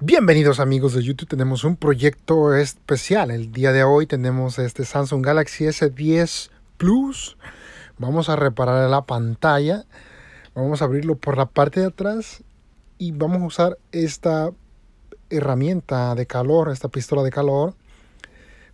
Bienvenidos amigos de YouTube, tenemos un proyecto especial. El día de hoy tenemos este Samsung Galaxy S10 Plus. Vamos a reparar la pantalla, vamos a abrirlo por la parte de atrás y vamos a usar esta herramienta de calor, esta pistola de calor.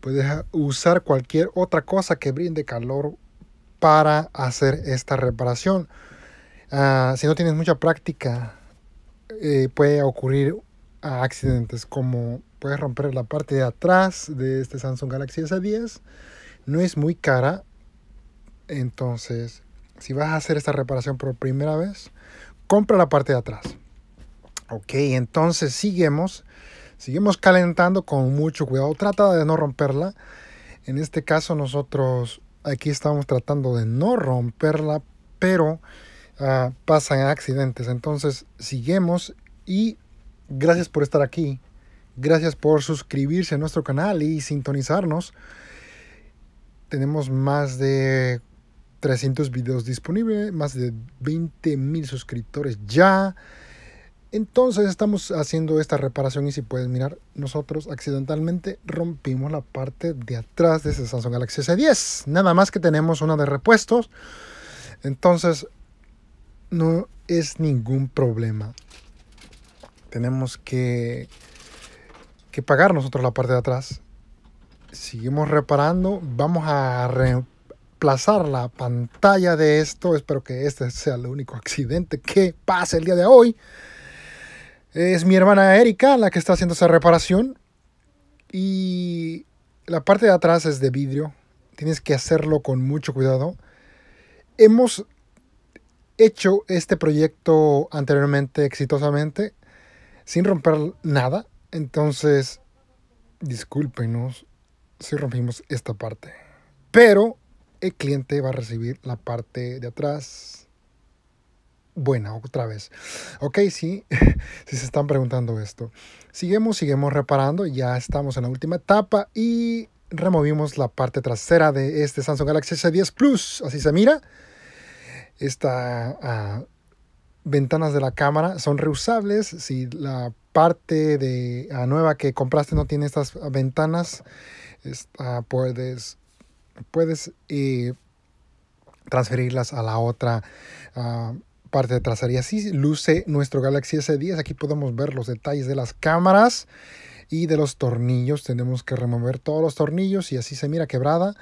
Puedes usar cualquier otra cosa que brinde calor para hacer esta reparación. Ah, si no tienes mucha práctica, eh, puede ocurrir a accidentes como puedes romper la parte de atrás de este Samsung Galaxy S10. No es muy cara. Entonces, si vas a hacer esta reparación por primera vez, compra la parte de atrás. Ok, entonces seguimos. Seguimos calentando con mucho cuidado. Trata de no romperla. En este caso nosotros aquí estamos tratando de no romperla, pero ah, pasan accidentes. Entonces seguimos y Gracias por estar aquí. Gracias por suscribirse a nuestro canal y sintonizarnos. Tenemos más de 300 videos disponibles, más de 20 mil suscriptores ya. Entonces estamos haciendo esta reparación y si puedes mirar, nosotros accidentalmente rompimos la parte de atrás de ese Samsung Galaxy S10. Nada más que tenemos una de repuestos. Entonces no es ningún problema tenemos que, que pagar nosotros la parte de atrás. Seguimos reparando, vamos a reemplazar la pantalla de esto. Espero que este sea el único accidente que pase el día de hoy. Es mi hermana Erika la que está haciendo esa reparación. Y la parte de atrás es de vidrio. Tienes que hacerlo con mucho cuidado. Hemos hecho este proyecto anteriormente exitosamente sin romper nada. Entonces, discúlpenos si rompimos esta parte. Pero el cliente va a recibir la parte de atrás buena otra vez. Ok, sí, si se están preguntando esto. Seguimos, seguimos reparando, ya estamos en la última etapa y removimos la parte trasera de este Samsung Galaxy S10 Plus, así se mira. Está ventanas de la cámara son reusables. Si la parte de ah, nueva que compraste no tiene estas ventanas, ah, puedes, puedes eh, transferirlas a la otra ah, parte de trasera. Y así luce nuestro Galaxy S10. Aquí podemos ver los detalles de las cámaras y de los tornillos. Tenemos que remover todos los tornillos y así se mira quebrada.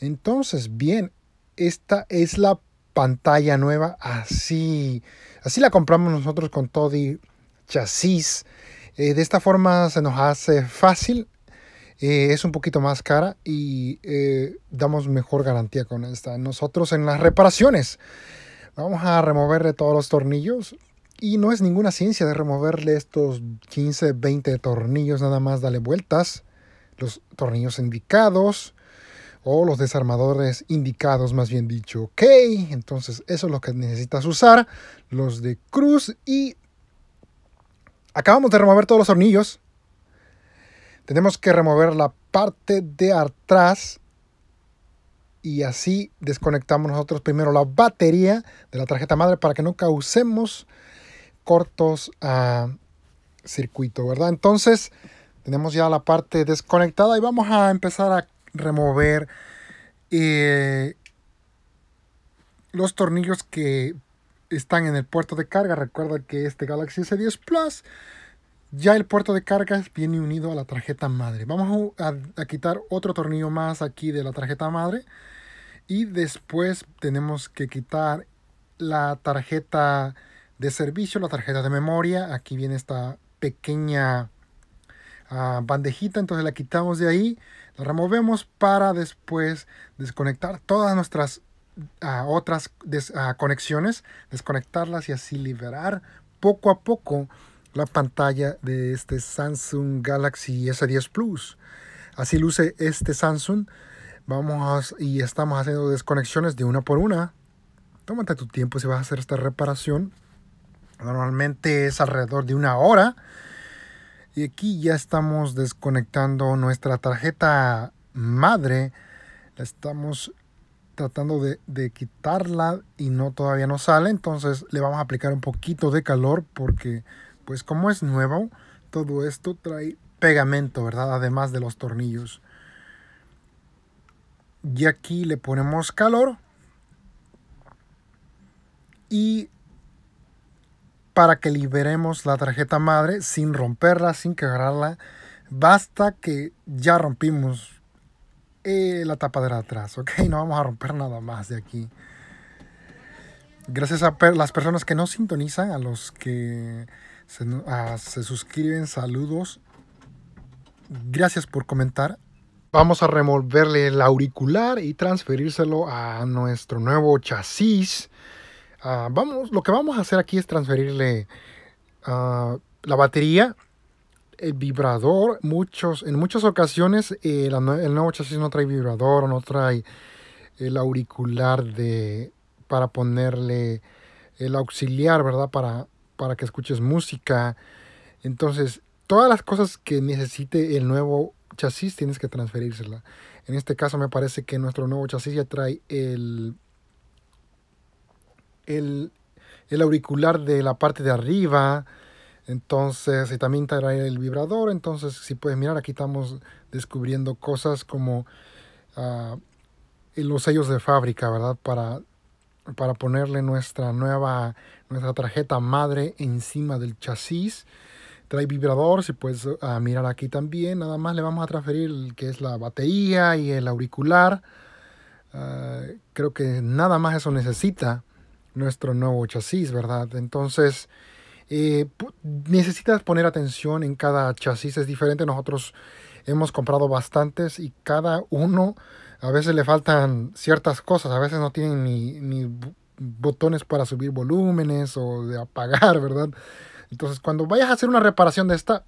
Entonces, bien, esta es la pantalla nueva, así, así la compramos nosotros con todo y chasis. Eh, de esta forma se nos hace fácil, eh, es un poquito más cara y eh, damos mejor garantía con esta. Nosotros en las reparaciones vamos a removerle todos los tornillos y no es ninguna ciencia de removerle estos 15, 20 tornillos nada más, dale vueltas, los tornillos indicados o los desarmadores indicados, más bien dicho. Ok, entonces eso es lo que necesitas usar, los de cruz y acabamos de remover todos los tornillos. Tenemos que remover la parte de atrás y así desconectamos nosotros primero la batería de la tarjeta madre para que no causemos cortos a circuito, ¿verdad? Entonces tenemos ya la parte desconectada y vamos a empezar a remover eh, los tornillos que están en el puerto de carga. Recuerda que este Galaxy S10 Plus ya el puerto de carga viene unido a la tarjeta madre. Vamos a quitar otro tornillo más aquí de la tarjeta madre. Y después tenemos que quitar la tarjeta de servicio, la tarjeta de memoria. Aquí viene esta pequeña bandejita, entonces la quitamos de ahí, la removemos para después desconectar todas nuestras ah, otras ah, conexiones, desconectarlas y así liberar poco a poco la pantalla de este Samsung Galaxy S10 Plus. Así luce este Samsung. Vamos y estamos haciendo desconexiones de una por una. Tómate tu tiempo si vas a hacer esta reparación. Normalmente es alrededor de una hora y aquí ya estamos desconectando nuestra tarjeta madre la estamos tratando de, quitarla y no todavía no sale entonces le vamos a aplicar un poquito de calor porque pues como es nuevo todo esto trae pegamento verdad además de los tornillos y aquí le ponemos calor y para que liberemos la tarjeta madre sin romperla, sin quebrarla. Basta que ya rompimos eh, la tapa de atrás, ¿ok? No vamos a romper nada más de aquí. Gracias a las personas que nos sintonizan, a los que se, se suscriben, saludos. Gracias por comentar. Vamos a removerle el auricular y transferírselo a nuestro nuevo chasis. Ah, vamos, lo que vamos a hacer aquí es transferirle ah, la batería, el vibrador. Muchos, en muchas ocasiones eh, el nuevo chasis no trae vibrador no trae el auricular de, para ponerle el auxiliar, ¿verdad? Para, para que escuches música. Entonces, todas las cosas que necesite el nuevo chasis tienes que transferírsela. En este caso me parece que nuestro nuevo chasis ya trae el el, auricular de la parte de arriba. Entonces, y también trae el vibrador. Entonces, si puedes mirar, aquí estamos descubriendo cosas como ah, los sellos de fábrica, ¿verdad? Para, para ponerle nuestra nueva, nuestra tarjeta madre encima del chasis. Trae vibrador, si puedes ah, mirar aquí también. Nada más le vamos a transferir que es la batería y el auricular. Ah, creo que nada más eso necesita nuestro nuevo chasis, ¿verdad? Entonces, eh, necesitas poner atención en cada chasis, es diferente. Nosotros hemos comprado bastantes y cada uno a veces le faltan ciertas cosas, a veces no tienen ni, botones para subir volúmenes o de apagar, ¿verdad? Entonces, cuando vayas a hacer una reparación de esta,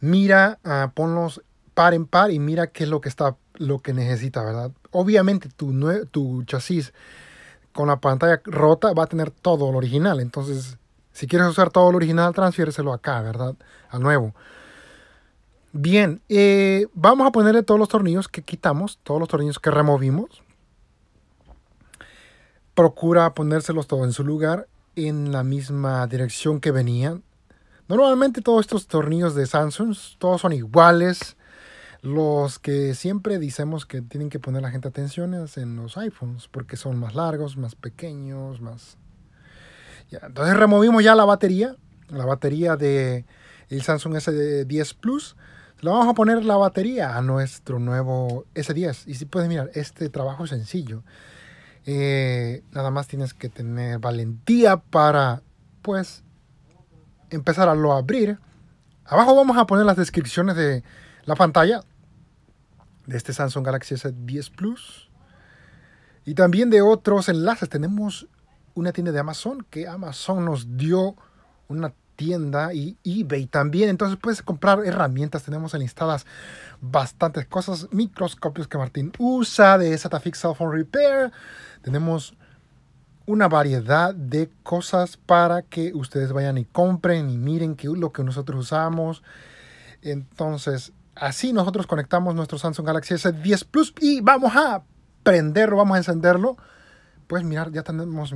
mira, ah, ponlos par en par y mira qué es lo que está, lo que necesita, ¿verdad? Obviamente tu, tu chasis con la pantalla rota va a tener todo lo original. Entonces, si quieres usar todo lo original, transfiérselo acá, ¿verdad? Al nuevo. Bien, eh, vamos a ponerle todos los tornillos que quitamos, todos los tornillos que removimos. Procura ponérselos todos en su lugar, en la misma dirección que venían. Normalmente todos estos tornillos de Samsung, todos son iguales. Los que siempre decimos que tienen que poner la gente atención es en los iPhones, porque son más largos, más pequeños, más... entonces removimos ya la batería, la batería de Samsung S10 Plus. Le vamos a poner la batería a nuestro nuevo S10. Y si puedes mirar, este trabajo es sencillo. Eh, nada más tienes que tener valentía para, pues, empezar a lo abrir. Abajo vamos a poner las descripciones de la pantalla de este Samsung Galaxy S10 Plus. Y también de otros enlaces. Tenemos una tienda de Amazon que Amazon nos dio una tienda y eBay también. Entonces puedes comprar herramientas. Tenemos enlistadas bastantes cosas. Microscopios que Martín usa de Satafix Cell Phone Repair. Tenemos una variedad de cosas para que ustedes vayan y compren y miren lo que nosotros usamos. Entonces, Así nosotros conectamos nuestro Samsung Galaxy S10 Plus y vamos a prenderlo, vamos a encenderlo. Pues mirar, ya tenemos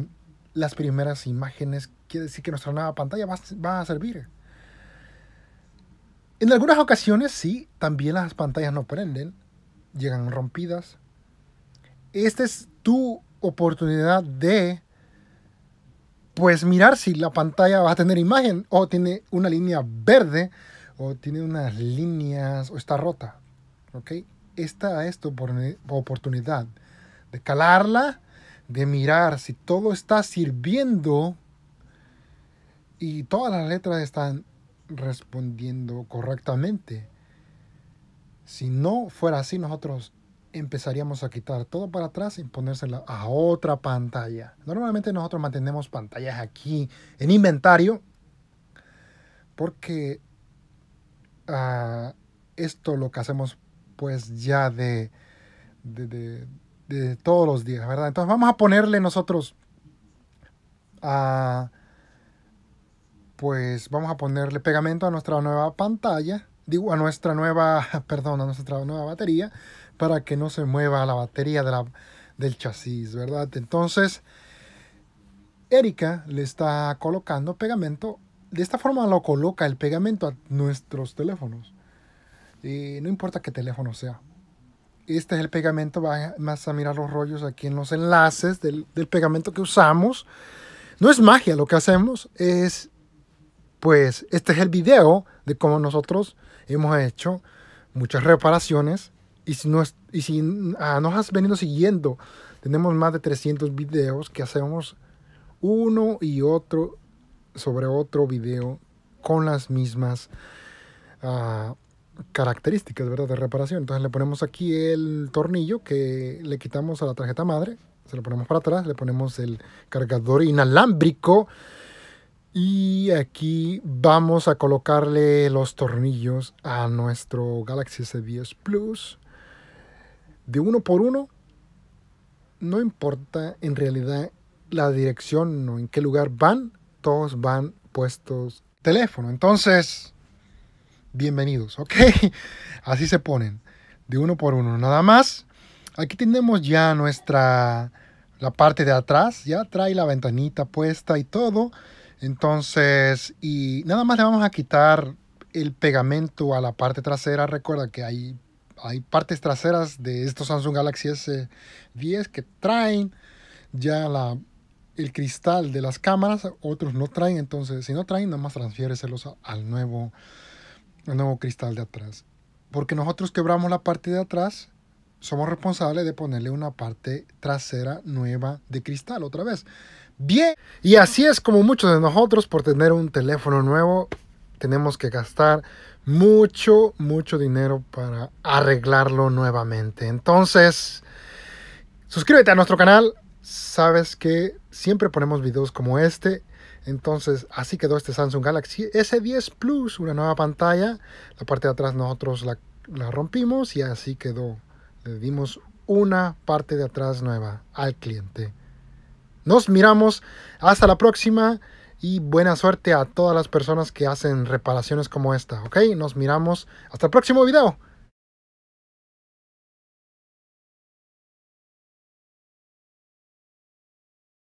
las primeras imágenes, quiere decir que nuestra nueva pantalla va, va, a servir. En algunas ocasiones sí, también las pantallas no prenden, llegan rompidas. Esta es tu oportunidad de, pues mirar si la pantalla va a tener imagen o tiene una línea verde o tiene unas líneas o está rota. ¿Ok? Esta es por oportunidad de calarla, de mirar si todo está sirviendo y todas las letras están respondiendo correctamente. Si no fuera así, nosotros empezaríamos a quitar todo para atrás y ponérsela a otra pantalla. Normalmente nosotros mantenemos pantallas aquí en inventario porque uh, esto lo que hacemos pues ya de, de, todos los días, ¿verdad? Entonces vamos a ponerle nosotros a... pues vamos a ponerle pegamento a nuestra nueva pantalla, digo, a nuestra nueva, perdón, a nuestra nueva batería, para que no se mueva la batería de del chasis, ¿verdad? Entonces, Erika le está colocando pegamento de esta forma lo coloca el pegamento a nuestros teléfonos. no importa qué teléfono sea. Este es el pegamento, vas a mirar los rollos aquí en los enlaces del, pegamento que usamos. No es magia lo que hacemos, es pues este es el video de cómo nosotros hemos hecho muchas reparaciones. Y si, y si ah, nos has venido siguiendo, tenemos más de 300 videos que hacemos uno y otro sobre otro video con las mismas ah, características de reparación. Entonces le ponemos aquí el tornillo que le quitamos a la tarjeta madre, se lo ponemos para atrás, le ponemos el cargador inalámbrico y aquí vamos a colocarle los tornillos a nuestro Galaxy S10 Plus de uno por uno. No importa en realidad la dirección o en qué lugar van, todos van puestos teléfono. Entonces, bienvenidos, ¿ok? Así se ponen, de uno por uno, nada más. Aquí tenemos ya nuestra, la parte de atrás, ya trae la ventanita puesta y todo. Entonces, y nada más le vamos a quitar el pegamento a la parte trasera. Recuerda que hay, hay partes traseras de estos Samsung Galaxy S10 que traen ya la el cristal de las cámaras, otros no traen, entonces si no traen, nada más transfiéreselos al nuevo, al nuevo cristal de atrás. Porque nosotros quebramos la parte de atrás, somos responsables de ponerle una parte trasera nueva de cristal otra vez. Bien, y así es como muchos de nosotros por tener un teléfono nuevo tenemos que gastar mucho, mucho dinero para arreglarlo nuevamente. Entonces, suscríbete a nuestro canal, sabes que siempre ponemos videos como este. Entonces, así quedó este Samsung Galaxy S10 Plus, una nueva pantalla. La parte de atrás nosotros la, rompimos y así quedó. Le dimos una parte de atrás nueva al cliente. Nos miramos, hasta la próxima y buena suerte a todas las personas que hacen reparaciones como esta, ¿ok? Nos miramos, hasta el próximo video.